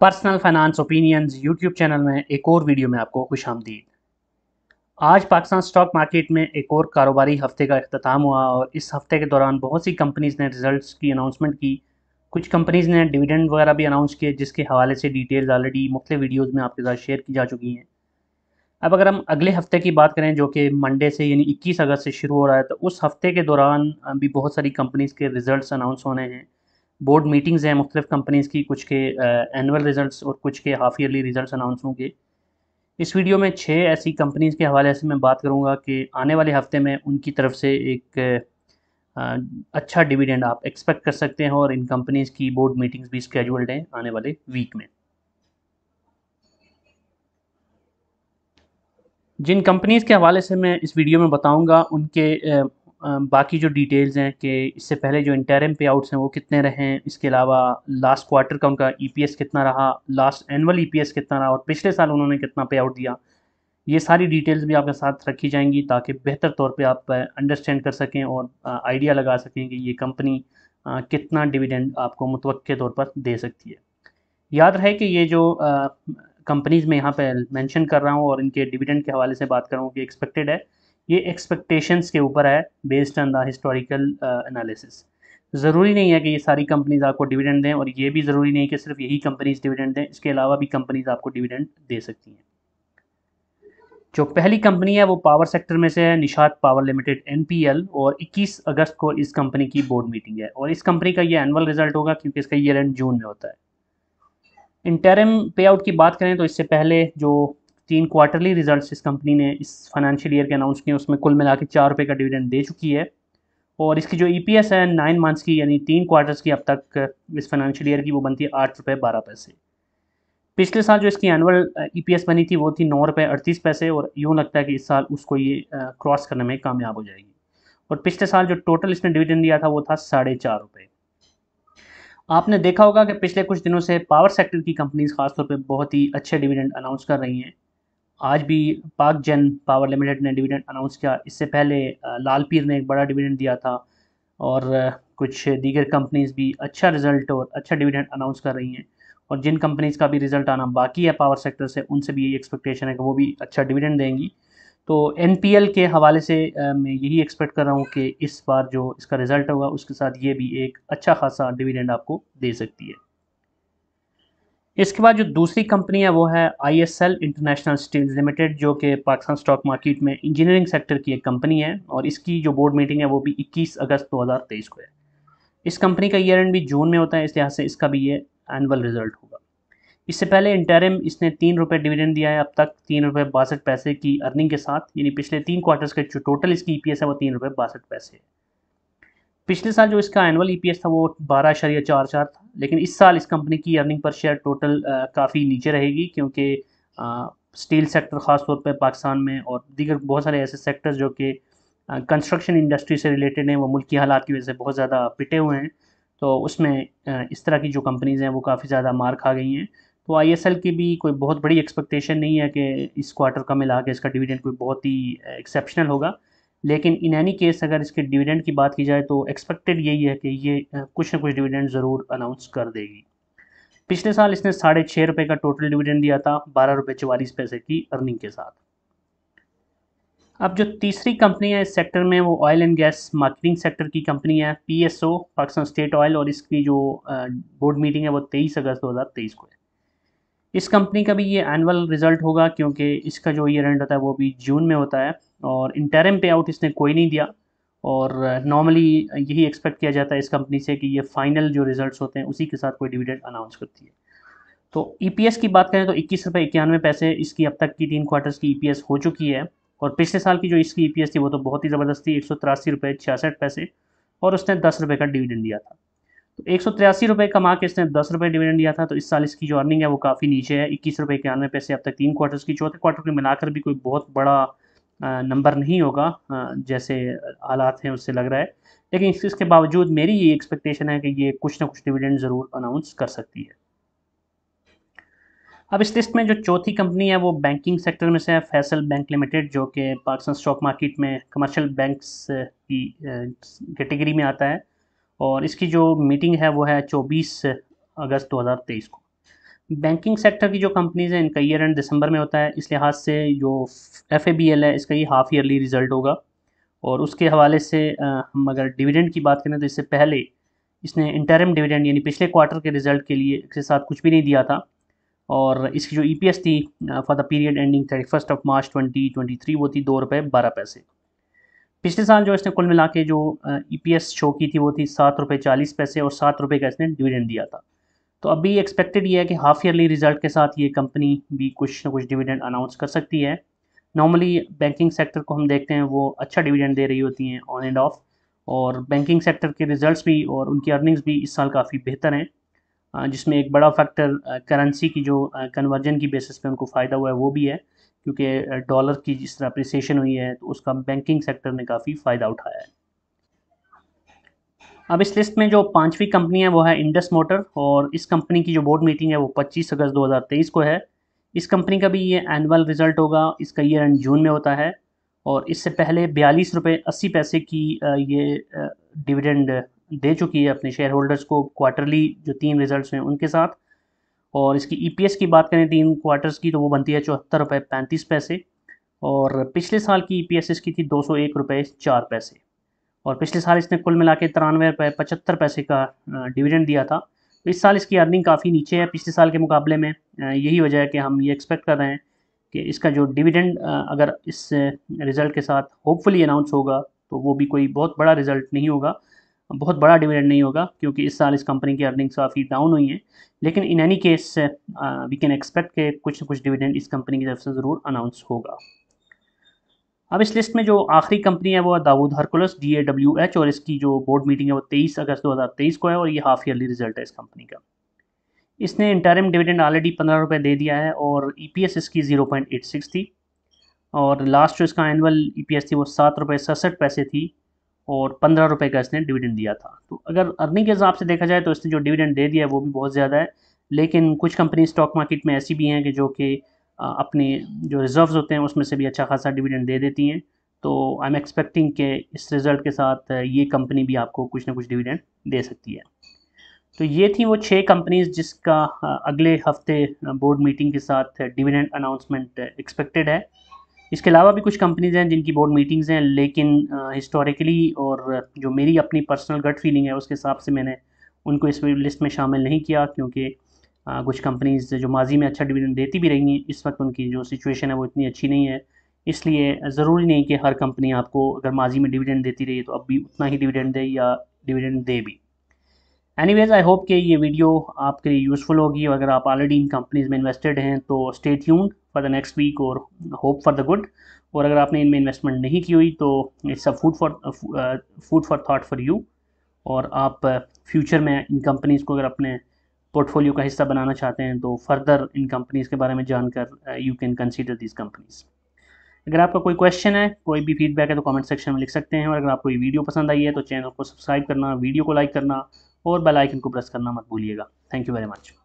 personal finance opinions YouTube channel में एक और वीडियो में आपको खुश आमदीद आज पाकिस्तान स्टॉक मार्केट में एक और कारोबारी हफ्ते का अख्ताम हुआ और इस हफ्ते के दौरान बहुत सी कंपनीज़ ने रिजल्ट्स की अनाउंसमेंट की कुछ कंपनीज़ ने डिविडेंड वगैरह भी अनाउंस किए जिसके हवाले से डिटेल्स ऑलरेडी मुख्तु वीडियोज़ में आपके साथ शेयर की जा चुकी हैं अब अगर हम अगले हफ्ते की बात करें जो कि मंडे से यानी इक्कीस अगस्त से शुरू हो रहा है तो उस हफ्ते के दौरान भी बहुत सारी कंपनीज़ के रिज़ल्ट अनाउंस होने हैं बोर्ड मीटिंग्स हैं मुख्तलिफ कंपनीज़ की कुछ के एनुअल रिज़ल्ट और कुछ के हाफ ईयरली रिज़ल्ट अनाउंस होंगे इस वीडियो में छः ऐसी कंपनीज़ के हवाले से मैं बात करूँगा कि आने वाले हफ्ते में उनकी तरफ से एक आ, अच्छा डिविडेंड आप एक्सपेक्ट कर सकते हैं और इन कंपनीज़ की बोर्ड मीटिंग्स भी स्केजुअल्ड हैं आने वाले वीक में जिन कंपनीज़ के हवाले से मैं इस वीडियो में बताऊंगा उनके बाकी जो डिटेल्स हैं कि इससे पहले जो इंटरम पे आउट्स हैं वो कितने रहे हैं इसके अलावा लास्ट क्वार्टर का उनका ई कितना रहा लास्ट एनअल ई कितना रहा और पिछले साल उन्होंने कितना पे आउट दिया ये सारी डिटेल्स भी आपके साथ रखी जाएंगी ताकि बेहतर तौर पे आप अंडरस्टैंड कर सकें और आइडिया लगा सकें कि ये कंपनी कितना डिविडेंड आपको मुतवक़ तौर पर दे सकती है याद रहे कि ये जो कंपनीज़ में यहाँ पर मैंशन कर रहा हूँ और इनके डिविडेंड के हवाले से बात कर रहा हूँ कि एक्सपेक्टेड है ये एक्सपेक्टेशंस के ऊपर है based on the historical analysis ज़रूरी नहीं है कि ये सारी कंपनीज आपको डिविडेंड दें और ये भी ज़रूरी नहीं है कि सिर्फ यही कंपनीज डिविडेंड दें इसके अलावा भी कंपनीज आपको डिविडेंड दे सकती हैं जो पहली कंपनी है वो पावर सेक्टर में से है निशात पावर लिमिटेड एन और 21 अगस्त को इस कंपनी की बोर्ड मीटिंग है और इस कंपनी का ये एनुअल रिजल्ट होगा क्योंकि इसका ईयर एंड जून में होता है इंटरम पे आउट की बात करें तो इससे पहले जो तीन क्वार्टरली रिजल्ट्स इस कंपनी ने इस फाइनेंशियल ईयर के अनाउंस किए उसमें कुल मिला के चार रुपये का डिविडेंड दे चुकी है और इसकी जो ई है नाइन मंथ्स की यानी तीन क्वार्टर्स की अब तक इस फाइनेंशियल ईयर की वो बनती है आठ रुपये बारह पैसे पिछले साल जो इसकी एनुअल ई बनी थी वो थी नौ रुपये अड़तीस पैसे और यूँ लगता है कि इस साल उसको ये क्रॉस करने में कामयाब हो जाएगी और पिछले साल जो टोटल इसने डिविडेंड दिया था वो था साढ़े चार रुपये आपने देखा होगा कि पिछले कुछ दिनों से पावर सेक्टर की कंपनीज खासतौर पर बहुत ही अच्छे डिविडेंड अनाउंस कर रही हैं आज भी पाक जन पावर लिमिटेड ने डिविडेंड अनाउंस किया इससे पहले लाल पीर ने एक बड़ा डिविडेंड दिया था और कुछ दीगर कंपनीज भी अच्छा रिजल्ट और अच्छा डिविडेंड अनाउंस कर रही हैं और जिन कंपनीज का भी रिजल्ट आना बाकी है पावर सेक्टर से उनसे भी यही एक्सपेक्टेशन है कि वो भी अच्छा डिविडेंड देंगी तो एन के हवाले से मैं यही एक्सपेक्ट कर रहा हूँ कि इस बार जो इसका रिज़ल्ट होगा उसके साथ ये भी एक अच्छा खासा डिविडेंड आपको दे सकती है इसके बाद जो दूसरी कंपनी है वो है I S L international steel limited जो कि पाकिस्तान स्टॉक मार्केट में इंजीनियरिंग सेक्टर की एक कंपनी है और इसकी जो बोर्ड मीटिंग है वो भी 21 अगस्त 2023 को है इस कंपनी का ईयर एंड भी जून में होता है इस लिहाज से इसका भी ये एनुअल रिजल्ट होगा इससे पहले इंटरम इसने तीन रुपये डिविडेंड दिया है अब तक तीन रुपये बासठ पैसे की अर्निंग के साथ यानी पिछले तीन क्वार्टर्स के जो टोटल इसकी ई है वो तीन रुपये बासठ पैसे है पिछले साल जो इसका एनुअल ई e था वो बारह अशरिया चार चार था लेकिन इस साल इस कंपनी की अर्निंग पर शेयर टोटल काफ़ी नीचे रहेगी क्योंकि स्टील सेक्टर ख़ासतौर पर पाकिस्तान में और दीगर बहुत सारे ऐसे सेक्टर्स जो कि कंस्ट्रक्शन इंडस्ट्री से रिलेटेड हैं वो मुल्क की हालात की वजह से बहुत ज़्यादा पिटे हुए हैं तो उसमें इस तरह की जो कंपनीज़ हैं वो काफ़ी ज़्यादा मार खा गई हैं तो आई की भी कोई बहुत बड़ी एक्सपेक्टेशन नहीं है कि इस क्वार्टर का मिला के इसका डिविडेंड कोई बहुत ही एक्सेप्शनल होगा लेकिन इन एनी केस अगर इसके डिविडेंड की बात की जाए तो एक्सपेक्टेड यही है कि ये कुछ ना कुछ डिविडेंड ज़रूर अनाउंस कर देगी पिछले साल इसने साढ़े छः रुपये का टोटल डिविडेंड दिया था बारह रुपये चवालीस पैसे की अर्निंग के साथ अब जो तीसरी कंपनी है इस सेक्टर में वो oil and gas marketing sector की कंपनी है पीएसओ पाकिस्तान स्टेट ऑयल और इसकी जो बोर्ड मीटिंग है वो 23 अगस्त 2023 को है इस कंपनी का भी ये एनुअल रिजल्ट होगा क्योंकि इसका जो ईयर एंड होता है वो भी जून में होता है और इंटरम पे आउट इसने कोई नहीं दिया और नॉर्मली uh, यही एक्सपेक्ट किया जाता है इस कंपनी से कि ये फाइनल जो रिजल्ट्स होते हैं उसी के साथ कोई डिविडेंड अनाउंस करती है तो ई e की बात करें तो इक्कीस रुपये इक्यानवे पैसे इसकी अब तक की तीन क्वार्टर्स की ई e हो चुकी है और पिछले साल की जो इसकी ई e थी वो तो बहुत ही ज़बरदस्त थी एक सौ तिरासी रुपये छियासठ पैसे और उसने दस रुपये का डिविडेंड दिया था तो एक सौ तिरासी रुपये कमा के इसने दस रुपये डिविडेंड दिया था तो इस साल इसकी जो अर्निंग है वो काफ़ी नीचे है इक्कीस रुपये इक्यानवे पैसे अब तक तीन क्वार्टर्स की चौथे क्वार्टर को मिलाकर भी कोई बहुत बड़ा नंबर नहीं होगा जैसे हालात हैं उससे लग रहा है लेकिन इसके बावजूद मेरी ये एक्सपेक्टेशन है कि ये कुछ ना कुछ डिविडेंड ज़रूर अनाउंस कर सकती है अब इस लिस्ट में जो चौथी कंपनी है वो बैंकिंग सेक्टर में से है फैसल बैंक लिमिटेड जो कि पाकिस्तान स्टॉक मार्केट में कमर्शियल बैंक्स की कैटेगरी में आता है और इसकी जो मीटिंग है वो है 24 अगस्त 2023 को बैंकिंग सेक्टर की जो कंपनीज़ हैं इनका ईयर एंड दिसंबर में होता है इस लिहाज से जो एफ है इसका ये हाफ़ ईयरली रिज़ल्ट होगा और उसके हवाले से हम अगर डिविडेंड की बात करें तो इससे पहले इसने इंटरम डिविडेंड यानी पिछले क्वार्टर के रिज़ल्ट के लिए इसके साथ कुछ भी नहीं दिया था और इसकी जो ई थी for the period ending thirty first of March twenty twenty three वो थी दो रुपये बारह पैसे पिछले साल जो इसने कुल मिला के जो ई शो e की थी वो थी सात रुपये चालीस पैसे और सात रुपये का इसने डिविडेंड दिया था तो अभी एक्सपेक्टेड ये है कि हाफ ईयरली रिजल्ट के साथ ये कंपनी भी कुछ ना कुछ डिविडेंड अनाउंस कर सकती है नॉर्मली बैंकिंग सेक्टर को हम देखते हैं वो अच्छा डिविडेंड दे रही होती हैं ऑन एंड ऑफ और बैंकिंग सेक्टर के रिजल्ट्स भी और उनकी अर्निंग्स भी इस साल काफ़ी बेहतर हैं जिसमें एक बड़ा फैक्टर करेंसी की जो कन्वर्जन की बेसिस पे उनको फ़ायदा हुआ है वो भी है क्योंकि डॉलर की जिस तरह अप्रिसिएशन हुई है तो उसका बैंकिंग सेक्टर ने काफ़ी फ़ायदा उठाया है अब इस लिस्ट में जो पांचवी कंपनी है वो है इंडस मोटर और इस कंपनी की जो बोर्ड मीटिंग है वो 25 अगस्त 2023 को है इस कंपनी का भी ये एनुअल रिजल्ट होगा इसका ईयर एंड जून में होता है और इससे पहले बयालीस रुपये अस्सी पैसे की ये डिविडेंड दे चुकी है अपने शेयर होल्डर्स को क्वार्टरली जो तीन रिज़ल्ट हैं उनके साथ और इसकी ई e की बात करें तीन क्वार्टर्स की तो वो बनती है चौहत्तर रुपये पैंतीस पैसे और पिछले साल की ईपीएस e इसकी थी दो सौ एक रुपये चार पैसे और पिछले साल इसने कुल मिला के तिरानवे रुपये पचहत्तर पैसे का डिविडेंड दिया था इस साल इसकी अर्निंग काफ़ी नीचे है पिछले साल के मुकाबले में यही वजह है कि हम ये एक्सपेक्ट कर रहे हैं कि इसका जो डिविडेंड अगर इस रिज़ल्ट के साथ होपफुली अनाउंस होगा तो वो भी कोई बहुत बड़ा रिज़ल्ट नहीं होगा बहुत बड़ा डिविडेंड नहीं होगा क्योंकि इस साल इस कंपनी की अर्निंग्स काफ़ी डाउन हुई हैं लेकिन in any case we can expect के कुछ ना कुछ डिविडेंड इस कंपनी की तरफ से ज़रूर अनाउंस होगा अब इस लिस्ट में जो आखिरी कंपनी है वो है Dawood Hercules D A W H और इसकी जो बोर्ड मीटिंग है वो तेईस अगस्त दो हज़ार तेईस को है और ये हाफ ईयरली रिजल्ट है इस कंपनी का इसने इंटरम डिविडेंड ऑलरेडी पंद्रह रुपये दे दिया है और ई पी एस इसकी जीरो पॉइंट एट सिक्स थी और लास्ट जो इसका एनुअल एस e थी वो सात रुपये सड़सठ पैसे थी और पंद्रह रुपये का इसने डिविडेंड दिया था तो अगर अर्निंग के हिसाब से देखा जाए तो इसने जो डिविडेंड दे दिया है वो भी बहुत ज़्यादा है लेकिन कुछ कंपनी स्टॉक मार्केट में ऐसी भी हैं कि जो कि अपने जो रिजर्व्स होते हैं उसमें से भी अच्छा खासा डिविडेंड दे देती हैं तो आई एम एक्सपेक्टिंग के इस रिज़ल्ट के साथ ये कंपनी भी आपको कुछ ना कुछ डिविडेंड दे सकती है तो ये थी वो छः कंपनीज़ जिसका अगले हफ्ते बोर्ड मीटिंग के साथ डिविडेंड अनाउंसमेंट एक्सपेक्टेड है इसके अलावा भी कुछ कंपनीज हैं जिनकी बोर्ड मीटिंग्स हैं लेकिन हिस्टोरिकली और जो मेरी अपनी पर्सनल गट फीलिंग है उसके हिसाब से मैंने उनको इस लिस्ट में शामिल नहीं किया क्योंकि कुछ कंपनीज़ जो माजी में अच्छा डिविडेंड देती भी रही हैं इस वक्त उनकी जो सिचुएशन है वो इतनी अच्छी नहीं है इसलिए ज़रूरी नहीं कि हर कंपनी आपको अगर माजी में डिविडेंड देती रही तो अब भी उतना ही डिविडेंड दे या डिविडेंड दे भी एनीवेज़ आई होप कि ये वीडियो आपके लिए यूज़फुल होगी और अगर आप ऑलरेडी इन कंपनीज़ में इन्वेस्टेड हैं तो stay tuned for the next week और होप फॉर द गुड और अगर आपने इनमें इन्वेस्टमेंट नहीं की हुई तो it's a food for food for thought for you और आप फ्यूचर uh, में इन कंपनीज़ को अगर अपने पोर्टफोलियो का हिस्सा बनाना चाहते हैं तो फर्दर इन कंपनीज़ के बारे में जानकर you can consider these companies अगर आपका कोई क्वेश्चन है कोई भी फीडबैक है तो कमेंट सेक्शन में लिख सकते हैं और अगर आपको ये वीडियो पसंद आई है तो चैनल को सब्सक्राइब करना वीडियो को लाइक करना और बेल आइकन को प्रेस करना मत भूलिएगा थैंक यू वेरी मच